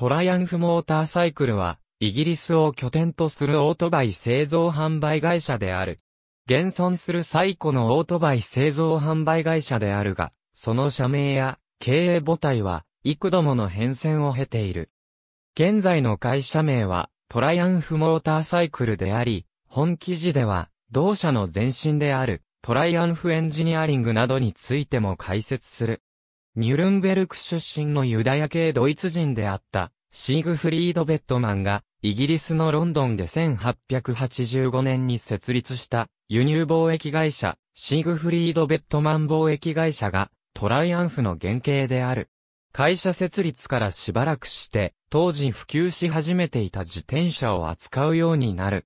トライアンフモーターサイクルは、イギリスを拠点とするオートバイ製造販売会社である。現存する最古のオートバイ製造販売会社であるが、その社名や経営母体は幾度もの変遷を経ている。現在の会社名はトライアンフモーターサイクルであり、本記事では同社の前身であるトライアンフエンジニアリングなどについても解説する。ニュルンベルク出身のユダヤ系ドイツ人であった、シーグフリード・ベットマンが、イギリスのロンドンで1885年に設立した輸入貿易会社、シーグフリード・ベットマン貿易会社が、トライアンフの原型である。会社設立からしばらくして、当時普及し始めていた自転車を扱うようになる。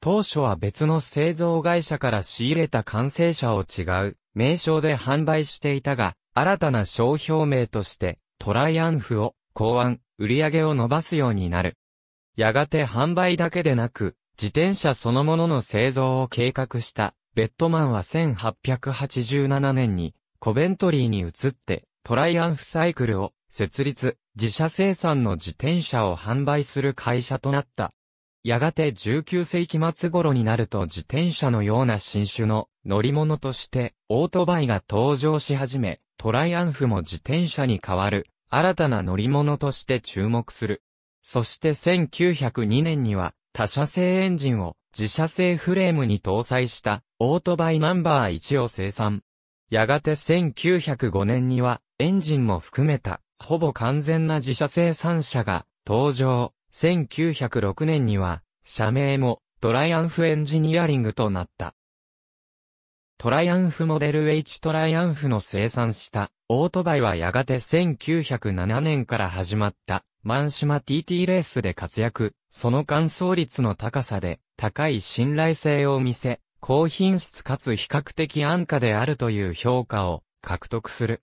当初は別の製造会社から仕入れた完成車を違う名称で販売していたが、新たな商標名として、トライアンフを考案、売上を伸ばすようになる。やがて販売だけでなく、自転車そのものの製造を計画した、ベッドマンは1887年に、コベントリーに移って、トライアンフサイクルを設立、自社生産の自転車を販売する会社となった。やがて19世紀末頃になると自転車のような新種の乗り物としてオートバイが登場し始め、トライアンフも自転車に代わる、新たな乗り物として注目する。そして1902年には、他社製エンジンを自社製フレームに搭載したオートバイナンバー1を生産。やがて1905年にはエンジンも含めたほぼ完全な自社生産車が登場。1906年には社名もトライアンフエンジニアリングとなった。トライアンフモデル H トライアンフの生産したオートバイはやがて1907年から始まったマンシュマ TT レースで活躍、その乾燥率の高さで高い信頼性を見せ、高品質かつ比較的安価であるという評価を獲得する。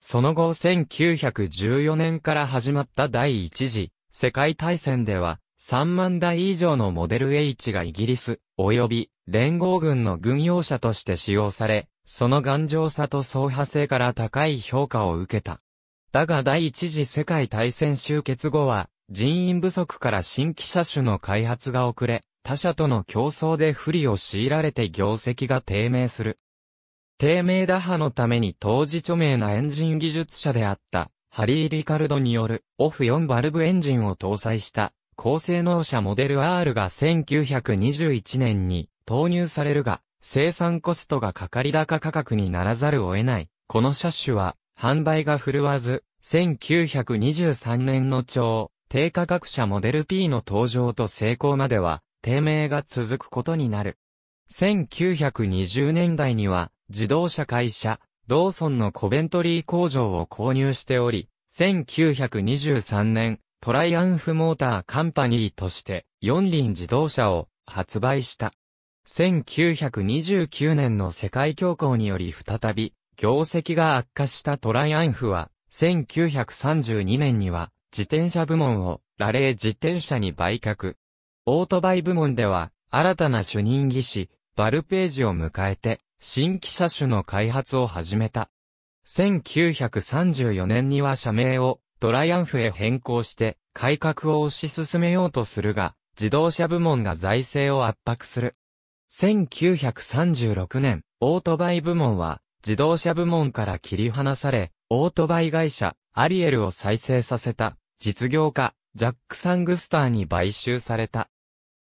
その後1914年から始まった第一次世界大戦では3万台以上のモデル H がイギリス及び連合軍の軍用車として使用され、その頑丈さと走破性から高い評価を受けた。だが第一次世界大戦終結後は、人員不足から新規車種の開発が遅れ、他社との競争で不利を強いられて業績が低迷する。低迷打破のために当時著名なエンジン技術者であった、ハリー・リカルドによるオフ4バルブエンジンを搭載した高性能車モデル R が1921年に投入されるが、生産コストがかかり高価格にならざるを得ない。この車種は、販売が振るわず、1923年の超低価格車モデル P の登場と成功までは、低迷が続くことになる。1920年代には、自動車会社、ドーソンのコベントリー工場を購入しており、1923年、トライアンフモーターカンパニーとして、四輪自動車を発売した。1929年の世界恐慌により再び、業績が悪化したトライアンフは、1932年には、自転車部門を、ラレー自転車に売却。オートバイ部門では、新たな主任技師、バルページを迎えて、新規車種の開発を始めた。1934年には社名をトライアンフへ変更して改革を推し進めようとするが、自動車部門が財政を圧迫する。1936年、オートバイ部門は自動車部門から切り離され、オートバイ会社、アリエルを再生させた、実業家、ジャック・サングスターに買収された。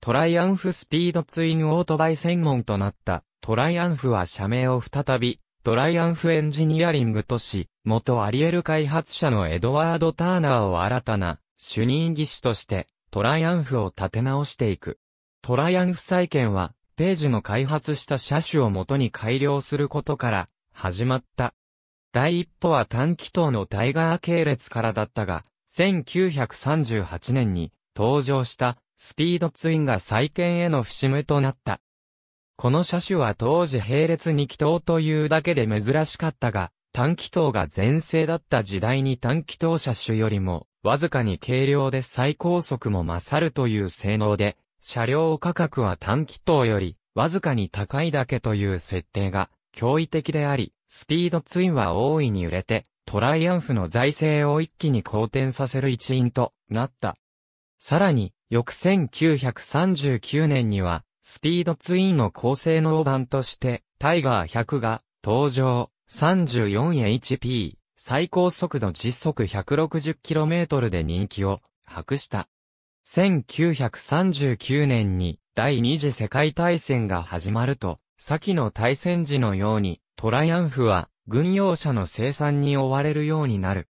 トライアンフスピードツインオートバイ専門となった、トライアンフは社名を再び、トライアンフエンジニアリングとし、元アリエル開発者のエドワード・ターナーを新たな、主任技師として、トライアンフを立て直していく。トライアンフ再建は、ページの開発した車種をとに改良することから始まった。第一歩は短気筒のタイガー系列からだったが、1938年に登場したスピードツインが再建への節目となった。この車種は当時並列2気筒というだけで珍しかったが、短気筒が全盛だった時代に短気筒車種よりも、わずかに軽量で最高速も勝るという性能で、車両価格は短気筒よりわずかに高いだけという設定が驚異的であり、スピードツインは大いに売れて、トライアンフの財政を一気に好転させる一因となった。さらに、翌1939年には、スピードツインの高性能版として、タイガー100が登場 34HP 最高速度実測 160km で人気を博した。1939年に第二次世界大戦が始まると、先の大戦時のように、トライアンフは軍用車の生産に追われるようになる。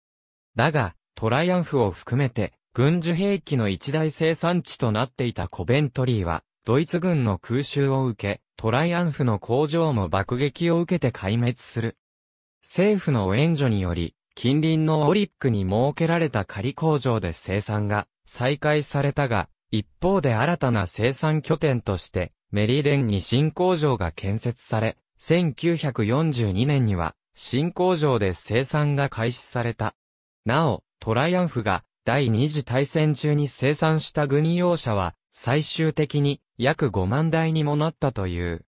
だが、トライアンフを含めて、軍需兵器の一大生産地となっていたコベントリーは、ドイツ軍の空襲を受け、トライアンフの工場も爆撃を受けて壊滅する。政府の援助により、近隣のオリックに設けられた仮工場で生産が再開されたが、一方で新たな生産拠点として、メリデンに新工場が建設され、1942年には、新工場で生産が開始された。なお、トライアンフが第二次大戦中に生産した軍用車は、最終的に約5万台にもなったという。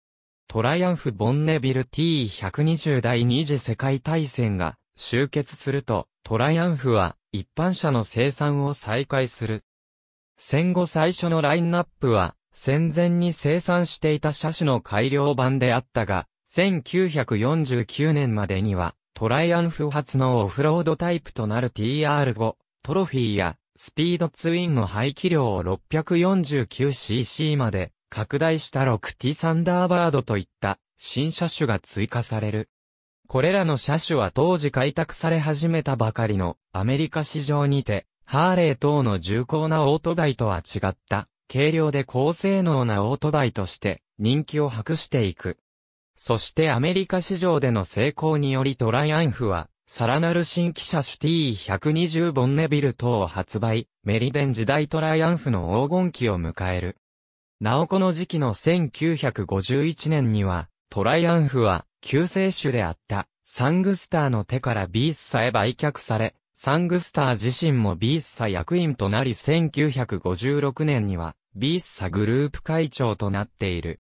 トライアンフ・ボンネビル T120 第二次世界大戦が終結すると、トライアンフは一般車の生産を再開する。戦後最初のラインナップは戦前に生産していた車種の改良版であったが、1949年までにはトライアンフ発のオフロードタイプとなる TR5 トロフィーやスピードツインの排気量を 649cc まで拡大した 6T サンダーバードといった新車種が追加される。これらの車種は当時開拓され始めたばかりのアメリカ市場にて、ハーレー等の重厚なオートバイとは違った、軽量で高性能なオートバイとして人気を博していく。そしてアメリカ市場での成功によりトライアンフは、さらなる新規車種 T120 ボンネビル等を発売、メリデン時代トライアンフの黄金期を迎える。なおこの時期の1951年には、トライアンフは、救世主であった、サングスターの手からビースサへ売却され、サングスター自身もビースサ役員となり1956年には、ビースサグループ会長となっている。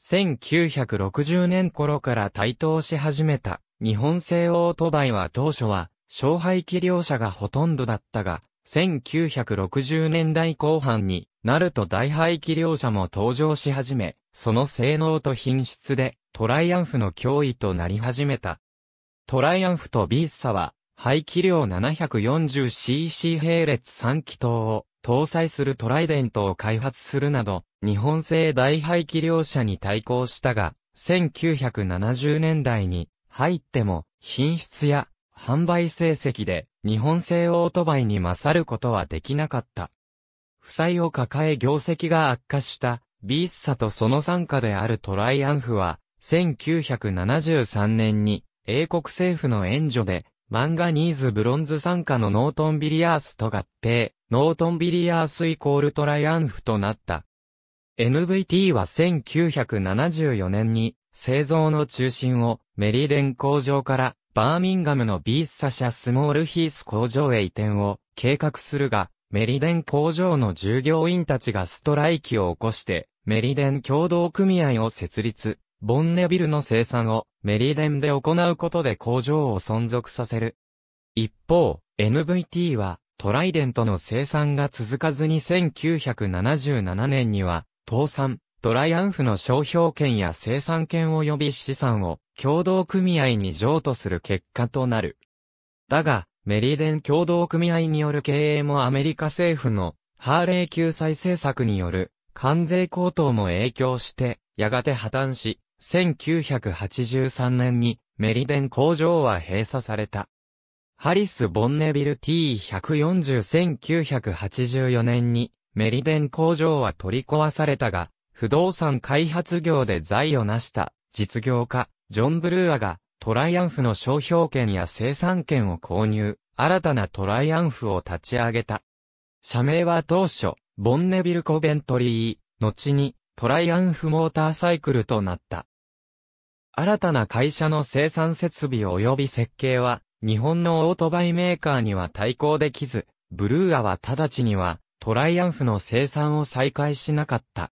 1960年頃から台頭し始めた、日本製オートバイは当初は、勝敗機量車がほとんどだったが、1960年代後半になると大排気量車も登場し始め、その性能と品質でトライアンフの脅威となり始めた。トライアンフとビーッサは、排気量 740cc 並列3気筒を搭載するトライデントを開発するなど、日本製大排気量車に対抗したが、1970年代に入っても品質や販売成績で日本製オートバイに勝ることはできなかった。負債を抱え業績が悪化したビーッサとその参加であるトライアンフは1973年に、英国政府の援助で、漫画ニーズブロンズ参加のノートンビリアースと合併、ノートンビリアースイコールトライアンフとなった。NVT は1974年に、製造の中心をメリデン工場からバーミンガムのビースサシャスモールヒース工場へ移転を計画するが、メリデン工場の従業員たちがストライキを起こして、メリデン共同組合を設立。ボンネビルの生産をメリデンで行うことで工場を存続させる。一方、NVT はトライデントの生産が続かずに1977年には、倒産、トライアンフの商標権や生産権及び資産を共同組合に譲渡する結果となる。だが、メリデン共同組合による経営もアメリカ政府のハーレー救済政策による関税高騰も影響して、やがて破綻し、1983年にメリデン工場は閉鎖された。ハリス・ボンネビル T1401984 年にメリデン工場は取り壊されたが、不動産開発業で財を成した実業家、ジョン・ブルーアがトライアンフの商標権や生産権を購入、新たなトライアンフを立ち上げた。社名は当初、ボンネビル・コベントリー、後にトライアンフモーターサイクルとなった。新たな会社の生産設備及び設計は、日本のオートバイメーカーには対抗できず、ブルーアは直ちには、トライアンフの生産を再開しなかった。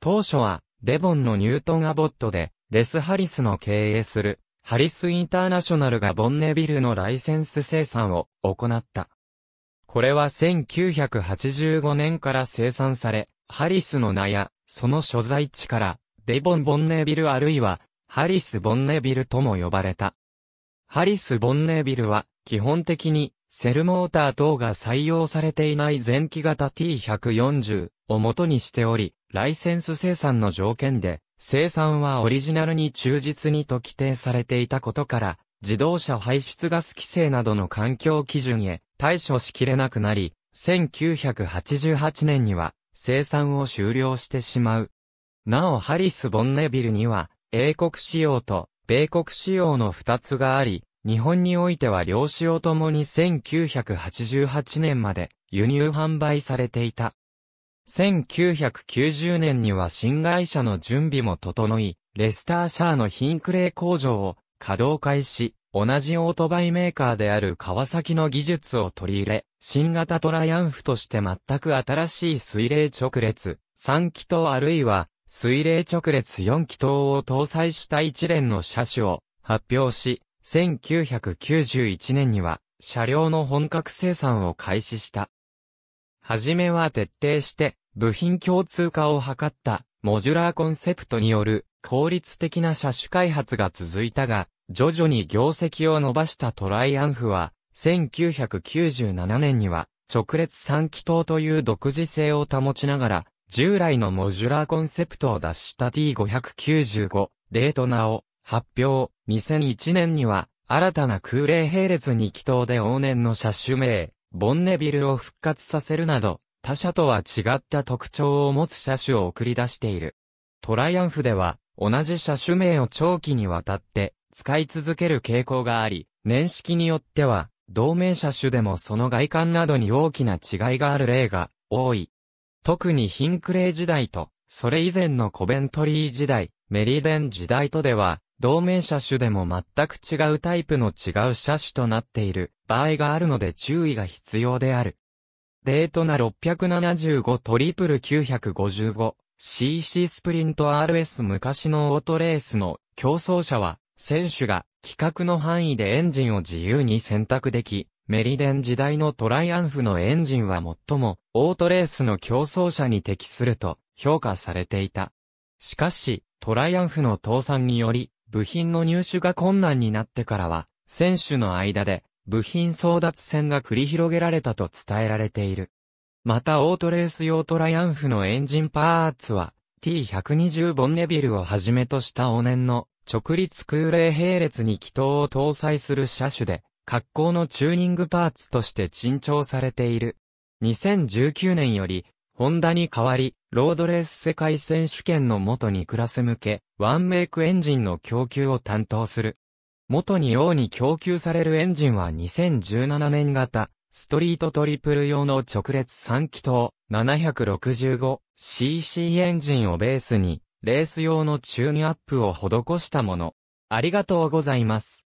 当初は、デボンのニュートン・アボットで、レス・ハリスの経営する、ハリス・インターナショナルがボンネビルのライセンス生産を行った。これは1985年から生産され、ハリスの名や、その所在地から、デボン・ボンネビルあるいはハリス・ボンネビルとも呼ばれた。ハリス・ボンネビルは、基本的に、セルモーター等が採用されていない前期型 T140 を元にしており、ライセンス生産の条件で、生産はオリジナルに忠実にと規定されていたことから、自動車排出ガス規制などの環境基準へ対処しきれなくなり、1988年には生産を終了してしまう。なおハリス・ボンネビルには英国仕様と米国仕様の二つがあり、日本においては両仕様ともに1988年まで輸入販売されていた。1990年には新会社の準備も整い、レスターシャーのヒンクレー工場を稼働開始、同じオートバイメーカーである川崎の技術を取り入れ、新型トライアンフとして全く新しい水冷直列、3気筒あるいは水冷直列4気筒を搭載した一連の車種を発表し、1991年には車両の本格生産を開始した。はじめは徹底して部品共通化を図ったモジュラーコンセプトによる効率的な車種開発が続いたが、徐々に業績を伸ばしたトライアンフは、1997年には直列3気筒という独自性を保ちながら、従来のモジュラーコンセプトを脱した T595 デートナを発表。2001年には新たな空冷並列に祈祷で往年の車種名、ボンネビルを復活させるなど、他社とは違った特徴を持つ車種を送り出している。トライアンフでは、同じ車種名を長期にわたって使い続ける傾向があり、年式によっては、同名車種でもその外観などに大きな違いがある例が多い。特にヒンクレー時代と、それ以前のコベントリー時代、メリデン時代とでは、同盟車種でも全く違うタイプの違う車種となっている場合があるので注意が必要である。デートな 675-955cc スプリント RS 昔のオートレースの競争車は、選手が規格の範囲でエンジンを自由に選択でき、メリデン時代のトライアンフのエンジンは最もオートレースの競争者に適すると評価されていた。しかし、トライアンフの倒産により、部品の入手が困難になってからは、選手の間で部品争奪戦が繰り広げられたと伝えられている。またオートレース用トライアンフのエンジンパーツは T120 ボンネビルをはじめとした往年の直立空冷並列に気筒を搭載する車種で格好のチューニングパーツとして珍重されている。2019年より、ホンダに代わり、ロードレース世界選手権の元にクラス向け、ワンメイクエンジンの供給を担当する。元に王に供給されるエンジンは2017年型、ストリートトリプル用の直列3気筒 765cc エンジンをベースに、レース用のチューンアップを施したもの。ありがとうございます。